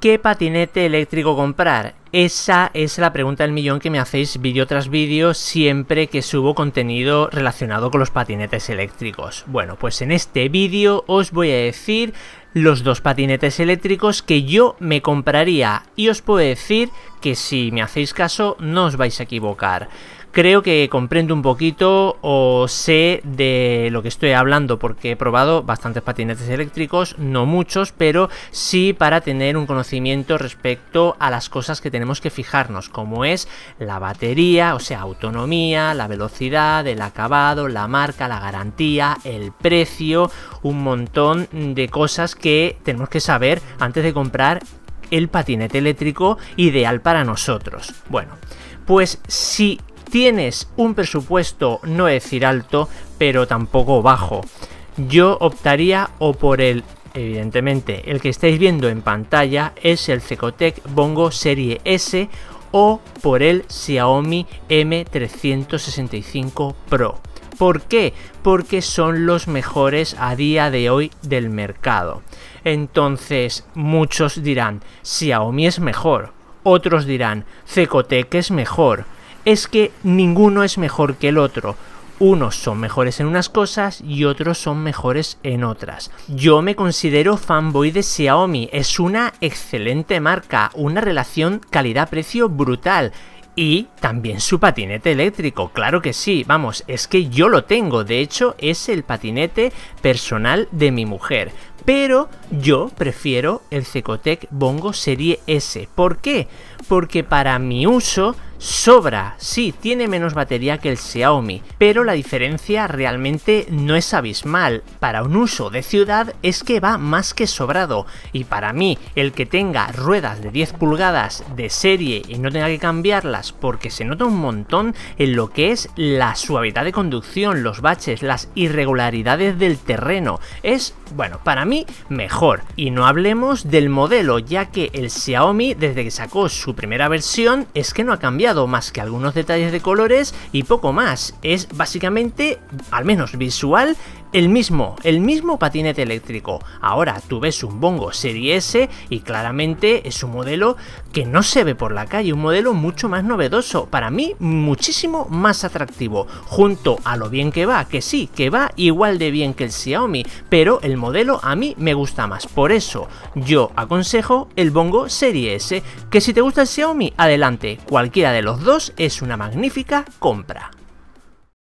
¿Qué patinete eléctrico comprar? Esa es la pregunta del millón que me hacéis vídeo tras vídeo siempre que subo contenido relacionado con los patinetes eléctricos. Bueno, pues en este vídeo os voy a decir los dos patinetes eléctricos que yo me compraría y os puedo decir que si me hacéis caso no os vais a equivocar creo que comprendo un poquito o sé de lo que estoy hablando porque he probado bastantes patinetes eléctricos, no muchos, pero sí para tener un conocimiento respecto a las cosas que tenemos que fijarnos, como es la batería, o sea, autonomía, la velocidad, el acabado, la marca, la garantía, el precio, un montón de cosas que tenemos que saber antes de comprar el patinete eléctrico ideal para nosotros. Bueno, pues sí tienes un presupuesto, no decir alto, pero tampoco bajo, yo optaría o por el evidentemente el que estáis viendo en pantalla es el Cecotec Bongo Serie S o por el Xiaomi M365 Pro. ¿Por qué? Porque son los mejores a día de hoy del mercado. Entonces muchos dirán, Xiaomi es mejor. Otros dirán, Cecotec es mejor es que ninguno es mejor que el otro. Unos son mejores en unas cosas y otros son mejores en otras. Yo me considero fanboy de Xiaomi, es una excelente marca, una relación calidad-precio brutal. Y también su patinete eléctrico, claro que sí, vamos, es que yo lo tengo, de hecho es el patinete personal de mi mujer. Pero yo prefiero el Cecotec Bongo Serie S. ¿Por qué? Porque para mi uso Sobra, sí, tiene menos batería que el Xiaomi, pero la diferencia realmente no es abismal. Para un uso de ciudad es que va más que sobrado, y para mí el que tenga ruedas de 10 pulgadas de serie y no tenga que cambiarlas porque se nota un montón en lo que es la suavidad de conducción, los baches, las irregularidades del terreno, es, bueno, para mí mejor. Y no hablemos del modelo, ya que el Xiaomi desde que sacó su primera versión es que no ha cambiado más que algunos detalles de colores y poco más. Es básicamente, al menos visual, el mismo, el mismo patinete eléctrico. Ahora tú ves un Bongo Serie S y claramente es un modelo que no se ve por la calle, un modelo mucho más novedoso, para mí muchísimo más atractivo, junto a lo bien que va, que sí, que va igual de bien que el Xiaomi, pero el modelo a mí me gusta más, por eso yo aconsejo el Bongo Serie S, que si te gusta el Xiaomi, adelante, cualquiera de los dos es una magnífica compra.